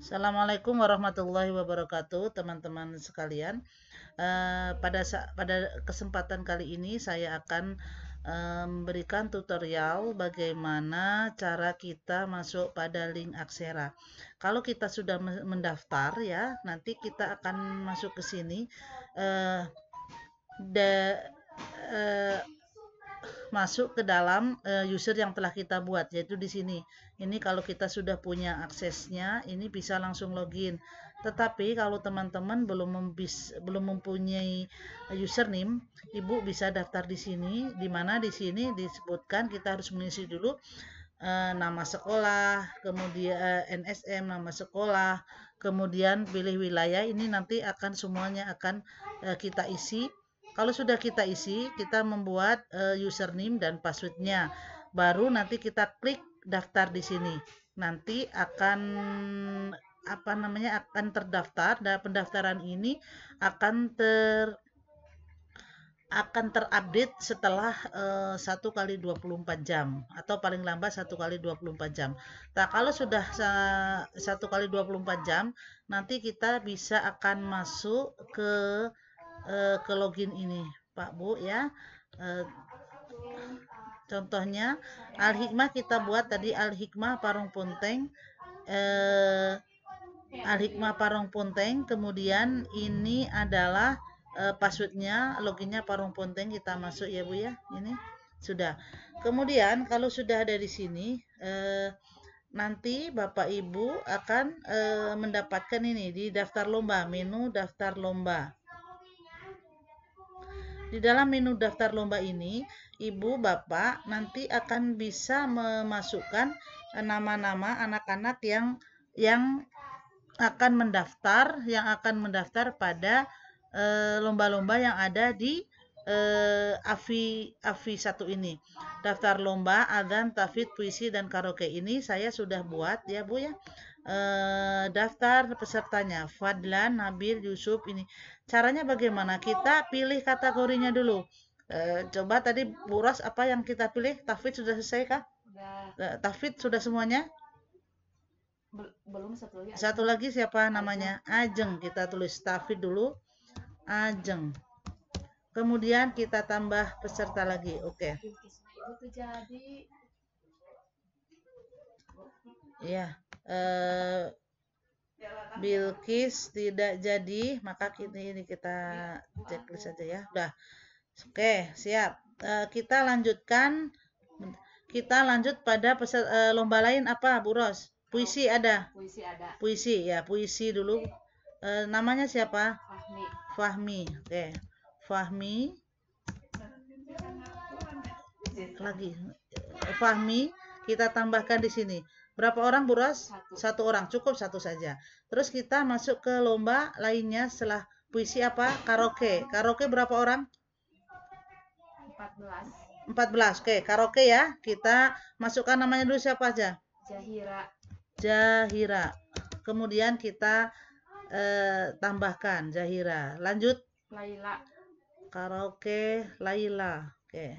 Assalamualaikum warahmatullahi wabarakatuh, teman-teman sekalian. Uh, pada pada kesempatan kali ini saya akan eh, memberikan tutorial bagaimana cara kita masuk pada link Aksera. Kalau kita sudah mendaftar ya, nanti kita akan masuk ke sini. Uh, masuk ke dalam eh, user yang telah kita buat yaitu di sini. Ini kalau kita sudah punya aksesnya, ini bisa langsung login. Tetapi kalau teman-teman belum membis, belum mempunyai eh, username, Ibu bisa daftar di sini di mana di sini disebutkan kita harus mengisi dulu uh, nama sekolah, kemudian uh, NSM nama sekolah, kemudian pilih wilayah. Ini nanti akan semuanya akan uh, kita isi kalau sudah kita isi, kita membuat uh, username dan passwordnya. Baru nanti kita klik daftar di sini. Nanti akan apa namanya akan terdaftar dan pendaftaran ini akan ter akan terupdate setelah eh, satu uh, kali 24 jam atau paling lambat satu kali 24 jam. Nah, kalau sudah satu kali 24 jam, nanti kita bisa akan masuk ke uh, ke login ini Pak Bu ya Uh, contohnya al-hikmah kita buat tadi al-hikmah parung ponteng uh, eh, al-hikmah parung ponteng kemudian ini adalah uh, passwordnya loginnya parung ponteng kita masuk ya Bu ya ini sudah kemudian kalau sudah ada di sini uh, nanti Bapak Ibu akan e, mendapatkan ini di daftar lomba, menu daftar lomba. Di dalam menu daftar lomba ini, Ibu, Bapak nanti akan bisa memasukkan e, nama-nama anak-anak yang yang akan mendaftar, yang akan mendaftar pada e, lomba-lomba e, yang ada di e, AVI AVI 1 ini. Daftar lomba adzan, tafid, puisi dan karaoke ini saya sudah buat ya, Bu ya. Eh, daftar pesertanya Fadlan, Nabil, Yusuf ini. Caranya bagaimana? Kita pilih kategorinya dulu. Eh, coba tadi Buras apa yang kita pilih? Tafid sudah selesai kah? Sudah. Eh, Tafid sudah semuanya? Belum satu lagi. Satu lagi siapa namanya? Ajeng. Kita tulis Tafid dulu. Ajeng. Kemudian kita tambah peserta lagi. Oke. Okay. Iya. Eh, Bilkis tidak jadi, maka ini, ini kita checklist saja ya. Udah. Oke, siap. Eh, kita lanjutkan kita lanjut pada peset, eh, lomba lain apa, Bu Ros? Puisi ada. Puisi ada. Puisi ya, puisi dulu. namanya siapa? Fahmi. Fahmi. Oke. Fahmi. Lagi. Fahmi kita tambahkan di sini. Berapa orang buras? Satu. satu orang, cukup satu saja. Terus kita masuk ke lomba lainnya setelah puisi apa? Karaoke. Karaoke berapa orang? 14. 14. Oke, karaoke ya. Kita masukkan namanya dulu siapa aja? Jahira. Jahira. Kemudian kita eh, tambahkan Jahira. Lanjut. Laila. Karaoke Laila. Oke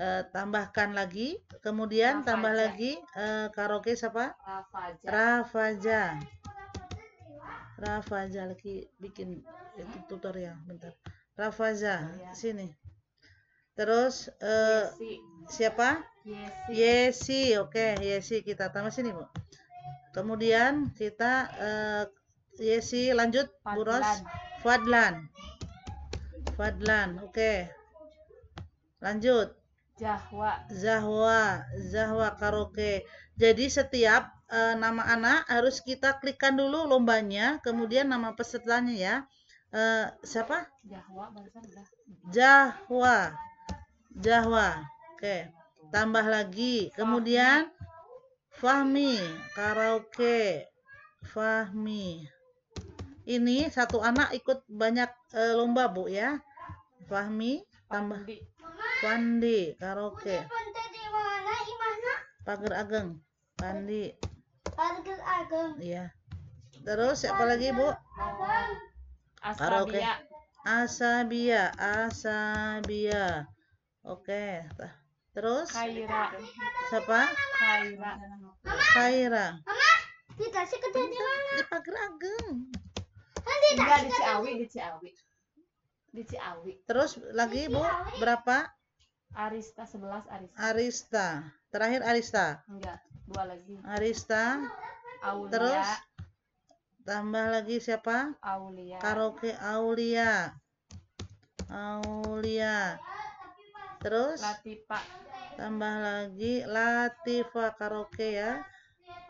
e, tambahkan lagi, kemudian Rafaja. tambah lagi e, karaoke siapa? Rafaja. Rafaja. lagi bikin itu tutorial bentar. Rafaja oh, iya. sini. Terus uh, Yesi. siapa? Yesi. Yesi, oke, okay. Yesi kita tambah sini, Bu. Kemudian kita uh, Yesi lanjut Fadlan. Buros Fadlan. Fadlan, oke. Okay. Lanjut. Zahwa. Zahwa, Zahwa karaoke. Jadi setiap e, nama anak harus kita klikkan dulu lombanya, kemudian nama pesertanya ya. E, siapa? Zahwa Zahwa. Zahwa. Oke. Tambah lagi. Kemudian Fahmi karaoke. Fahmi. Ini satu anak ikut banyak e, lomba, Bu ya. Fahmi tambah Fahmi. Pandi karaoke. Pagar Ageng. Pandi. Pagar Ageng. Iya. Terus siapa lagi, Bu? Karaoke. Asabia, Asabia. Oke. Terus? Kaira. Siapa? Kaira. Kaira. Mama, kita sih kerja di mana? Pagar Ageng. Kan Enggak di Ciawi, di Ciawi. Di Ciawi. Terus lagi, Bu? Berapa? Arista 11 Arista. Arista. Terakhir Arista. Enggak, dua lagi. Arista. Aulia. Terus tambah lagi siapa? Aulia. Karaoke Aulia. Aulia. Terus Latifa. Tambah lagi Latifa karaoke ya.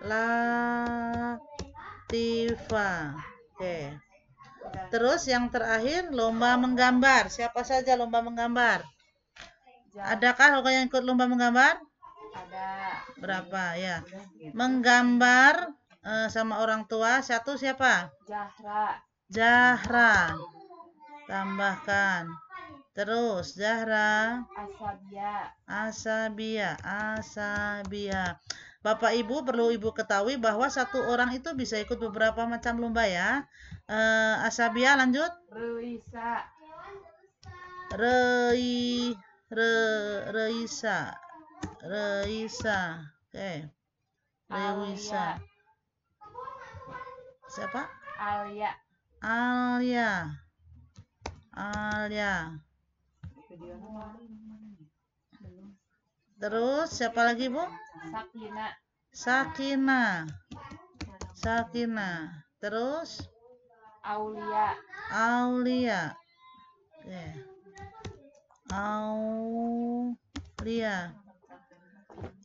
Latifa. Oke. Okay. Terus yang terakhir lomba menggambar. Siapa saja lomba menggambar? Adakah kalau yang ikut lomba menggambar? Ada. Berapa iya. ya? Menggambar uh, sama orang tua satu siapa? Zahra. Zahra. Tambahkan. Terus Zahra. Asabia. Asabia. Asabia. Bapak Ibu perlu Ibu ketahui bahwa satu orang itu bisa ikut beberapa macam lomba ya. Uh, Asabia lanjut. Ruisa. Rei Re, Reisa Reisa oke okay. Reisa siapa Alia Alia Alia terus siapa lagi bu Sakina Sakina Sakina terus Aulia Aulia oke okay. Aulia.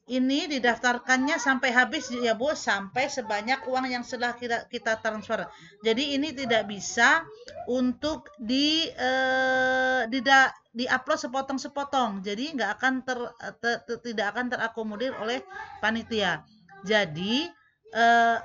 Ini didaftarkannya sampai habis ya Bu, sampai sebanyak uang yang sudah kita, kita transfer. Jadi ini tidak bisa untuk di eh, tidak diupload sepotong-sepotong. Jadi nggak akan ter, ter, ter, tidak akan terakomodir oleh panitia. Jadi eh,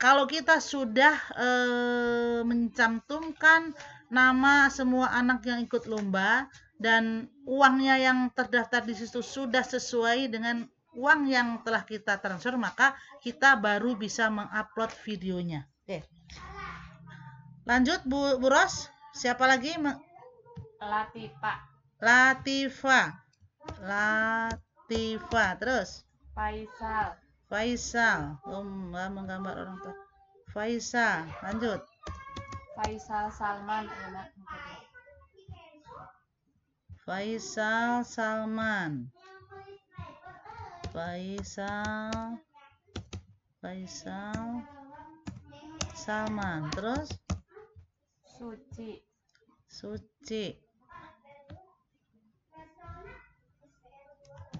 kalau kita sudah eh, mencantumkan nama semua anak yang ikut lomba, dan uangnya yang terdaftar di situ sudah sesuai dengan uang yang telah kita transfer maka kita baru bisa mengupload videonya oke lanjut Bu, Bu Ros siapa lagi Latifa Latifa Latifa terus Faisal Faisal um, menggambar orang tua Faisal lanjut Faisal Salman enak. Faisal Salman Faisal Faisal Salman terus Suci Suci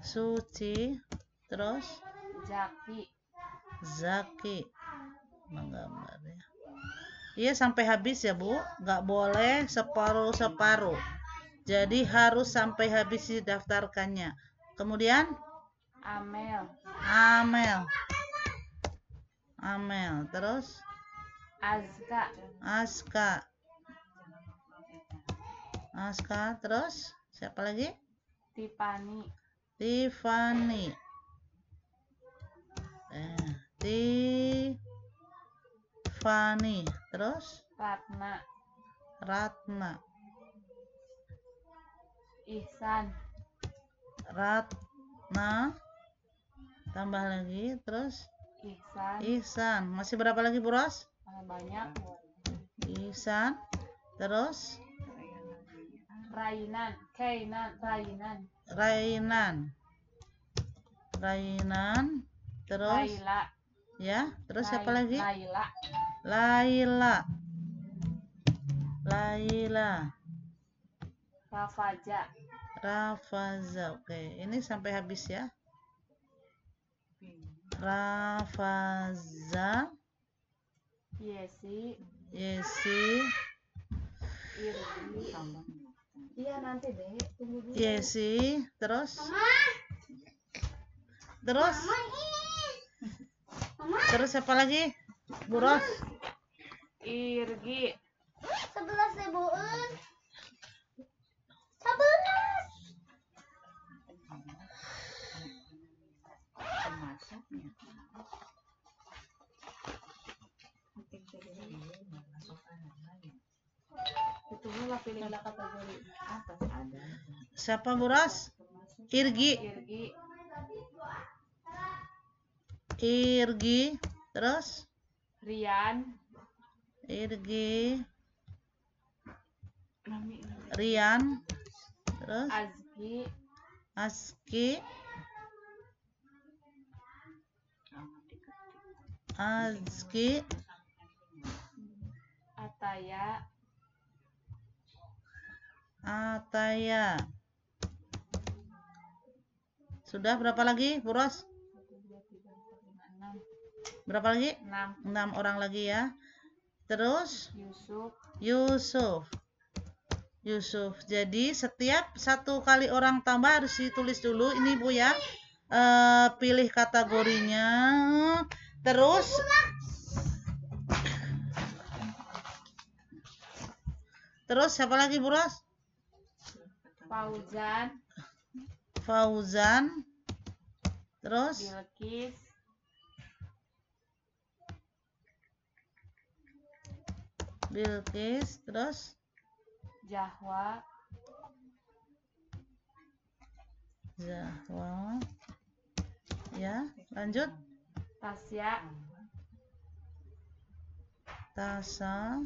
Suci terus Zaki Zaki menggambar ya iya sampai habis ya Bu nggak boleh separuh-separuh jadi harus sampai habis didaftarkannya. Kemudian Amel. Amel. Amel. Terus Azka. Azka. Azka. Terus siapa lagi? Tiffany. Tiffany. Eh, Tiffany. Terus? Ratna. Ratna. Ihsan. Ratna. Tambah lagi, terus? Ihsan. Ihsan. Masih berapa lagi, Buras? Banyak. Ihsan. Terus? Rainan. Kainan. Rainan. Rainan. Rainan. Terus? Laila. Ya, terus Laila. siapa lagi? Laila. Laila. Laila. Rafaza. Rafaza. Oke, okay. ini sampai habis ya. Rafaza. Yesi. Yesi. Iya nanti deh, tunggu dulu. Yesi, terus? Mama. Terus? Mama. Terus siapa lagi? Buros. Irgi. Sebelas ribuan. Itu pula pilihlah kategori atas ada. Siapa Buras? Irgi. Irgi. Irgi. Terus? Rian. Irgi. Rian. Terus? Azki. Azki. Azki. Ataya ataya sudah berapa lagi Bu Ros? berapa lagi enam, 6 orang lagi ya terus Yusuf Yusuf Yusuf jadi setiap satu kali orang tambah harus ditulis dulu ini Bu ya e, pilih kategorinya terus terus siapa lagi Bu Ros? Fauzan. Fauzan. Terus? Bilkis. Bilkis, terus? Jahwa. Jahwa. Ya, lanjut. Tasya. Tasa.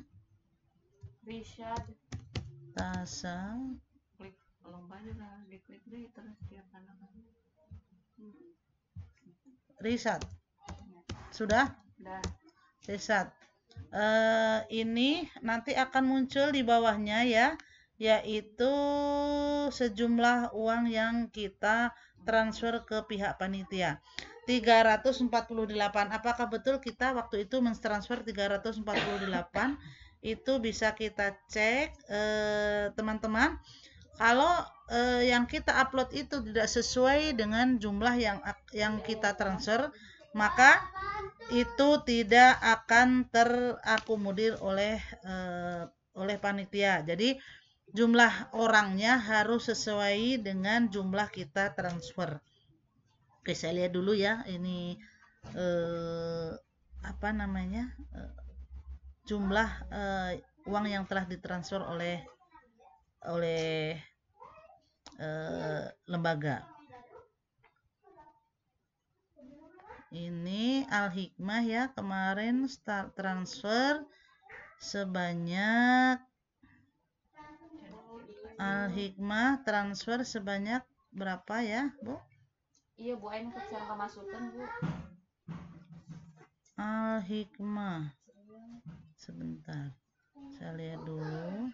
Rishad. Tasa. Lomba juga diklik deh terus tiap anak. hmm. riset iya. sudah sudah riset uh, eh, ini nanti akan muncul di bawahnya ya yaitu sejumlah uang yang kita transfer ke pihak panitia 348 apakah betul kita waktu itu mentransfer 348 itu bisa kita cek eh, teman-teman eh, teman -teman kalau eh, yang kita upload itu tidak sesuai dengan jumlah yang yang kita transfer maka itu tidak akan terakomodir oleh eh, oleh panitia jadi jumlah orangnya harus sesuai dengan jumlah kita transfer oke saya lihat dulu ya ini eh, apa namanya eh, jumlah eh, uang yang telah ditransfer oleh oleh Eh, lembaga. Ini Al-Hikmah ya, kemarin start transfer sebanyak Al-Hikmah transfer sebanyak berapa ya, Bu? Iya, Bu Ain sama kemasukan, Bu. Al-Hikmah. Sebentar. Saya lihat dulu.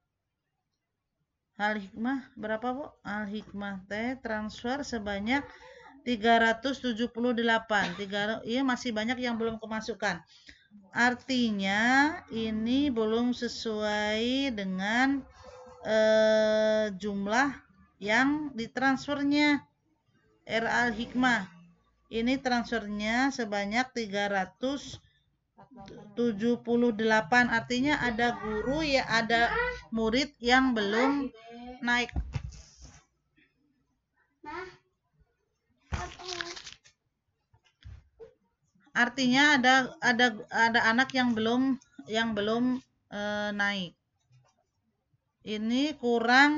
Al Hikmah berapa Bu? Al Hikmah teh transfer sebanyak 378. Tiga, iya masih banyak yang belum kemasukan. Artinya ini belum sesuai dengan e, jumlah yang ditransfernya R Al Hikmah. Ini transfernya sebanyak 300 78 artinya ada guru ya ada murid yang belum naik artinya ada ada ada anak yang belum yang belum e, naik ini kurang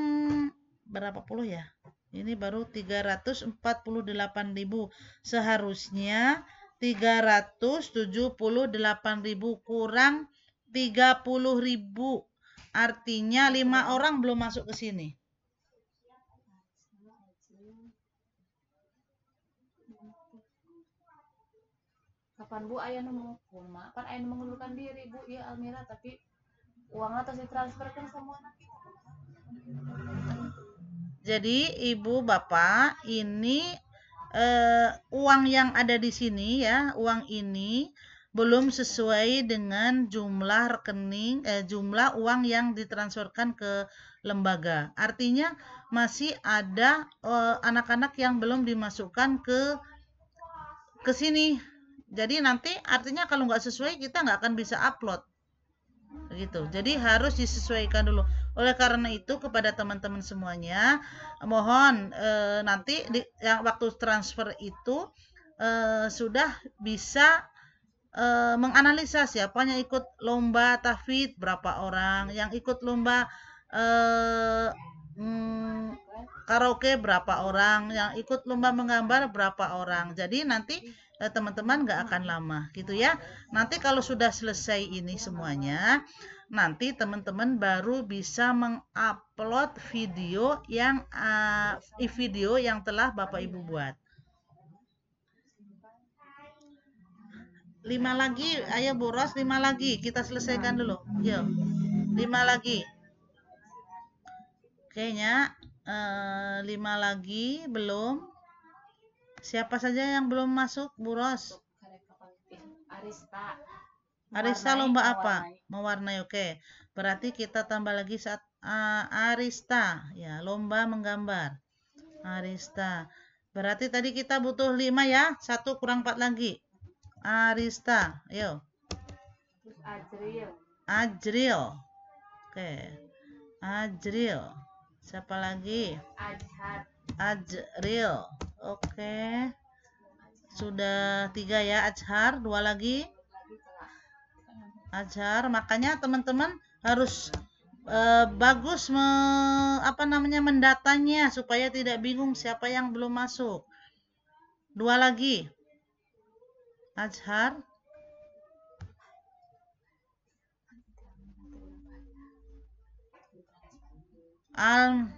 berapa puluh ya ini baru 348.000 seharusnya 378.000 kurang 30.000 Artinya lima iya. orang belum masuk ke sini. kapan bu ayah nemu kuma kan ayah mengundurkan diri bu ya Almira tapi uang atas ditransferkan semua anak jadi ibu bapak ini eh, uang yang ada di sini ya uang ini belum sesuai dengan jumlah rekening eh, jumlah uang yang ditransferkan ke lembaga. Artinya masih ada eh, anak-anak eh, yang belum dimasukkan ke ke sini. Jadi nanti artinya kalau nggak sesuai kita nggak akan bisa upload gitu. Jadi harus disesuaikan dulu. Oleh karena itu kepada teman-teman semuanya mohon eh, nanti di, yang waktu transfer itu eh, sudah bisa e, menganalisa yang ikut lomba tafid berapa orang yang ikut lomba e, mm, karaoke berapa orang yang ikut lomba menggambar berapa orang jadi nanti eh, teman-teman nggak nggak akan lama gitu ya nanti kalau sudah selesai ini semuanya nanti teman-teman baru bisa mengupload video yang uh, video yang telah Bapak Ibu buat lima lagi ayo boros lima lagi kita selesaikan dulu yuk iya. lima lagi kayaknya eh, lima lagi belum siapa saja yang belum masuk boros Ros Arista Arista lomba apa? Mewarnai. Oke. Okay. Berarti kita tambah lagi saat uh, Arista ya, lomba menggambar. Arista. Berarti tadi kita butuh lima ya. Satu kurang empat lagi. Arista, yo. Terus Ajril. Oke. Okay. Ajril. Siapa lagi? Ajhad. Oke. Okay. Sudah tiga ya Ajhar, dua lagi. Ajhar, makanya teman-teman harus eh, bagus me, apa namanya mendatanya supaya tidak bingung siapa yang belum masuk. Dua lagi. Azhar Al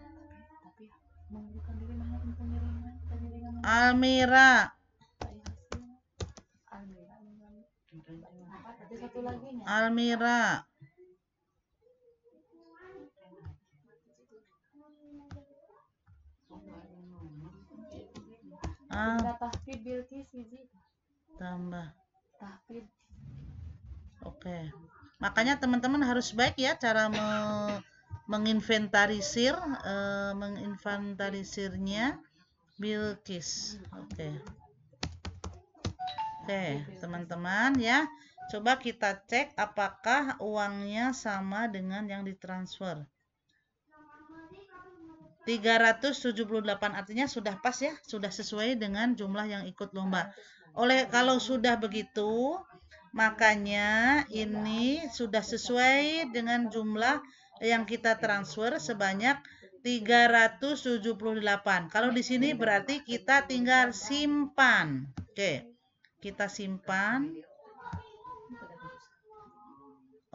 Almira Almira Ah tambah tahfid oke makanya teman-teman harus baik ya cara me menginventarisir e, menginventarisirnya Bilkis oke oke teman-teman ya coba kita cek apakah uangnya sama dengan yang ditransfer 378 artinya sudah pas ya, sudah sesuai dengan jumlah yang ikut lomba. Oleh kalau sudah begitu, makanya ini sudah sesuai dengan jumlah yang kita transfer sebanyak 378. Kalau di sini berarti kita tinggal simpan. Oke. Kita simpan.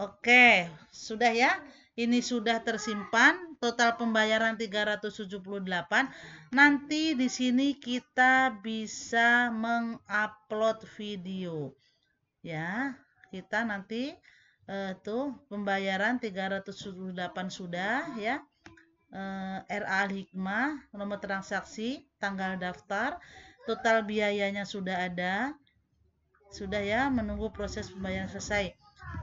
Oke, sudah ya ini sudah tersimpan total pembayaran 378 nanti di sini kita bisa mengupload video ya kita nanti eh, tuh pembayaran 378 sudah ya eh, RA Hikmah nomor transaksi tanggal daftar total biayanya sudah ada sudah ya menunggu proses pembayaran selesai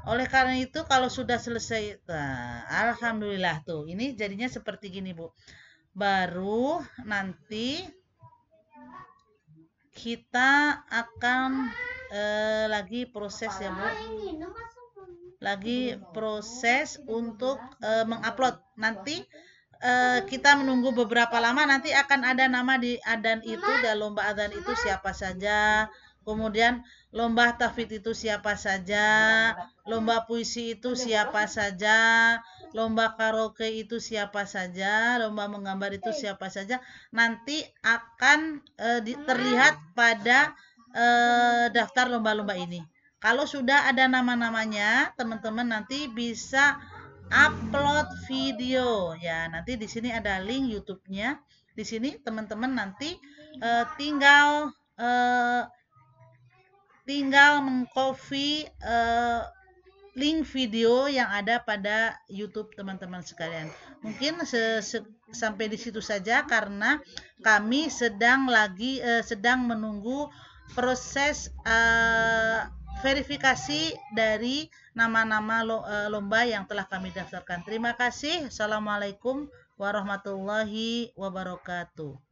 oleh karena itu kalau sudah selesai, nah, alhamdulillah tuh. Ini jadinya seperti gini bu. Baru nanti kita akan eh, lagi proses ya bu. Lagi proses untuk eh, mengupload. Nanti eh, kita menunggu beberapa lama. Nanti akan ada nama di adan itu, dan lomba adan itu siapa saja Kemudian lomba tafid itu siapa saja, lomba puisi itu siapa saja, lomba karaoke itu siapa saja, lomba menggambar itu siapa saja. Nanti akan e, terlihat pada e, daftar lomba-lomba ini. Kalau sudah ada nama-namanya, teman-teman nanti bisa upload video ya. Nanti di sini ada link YouTube-nya. Di sini teman-teman nanti e, tinggal tinggal mengcopy uh, link video yang ada pada YouTube teman-teman sekalian. Mungkin sampai di situ saja karena kami sedang lagi uh, sedang menunggu proses uh, verifikasi dari nama-nama lomba yang telah kami daftarkan. Terima kasih. Assalamualaikum warahmatullahi wabarakatuh.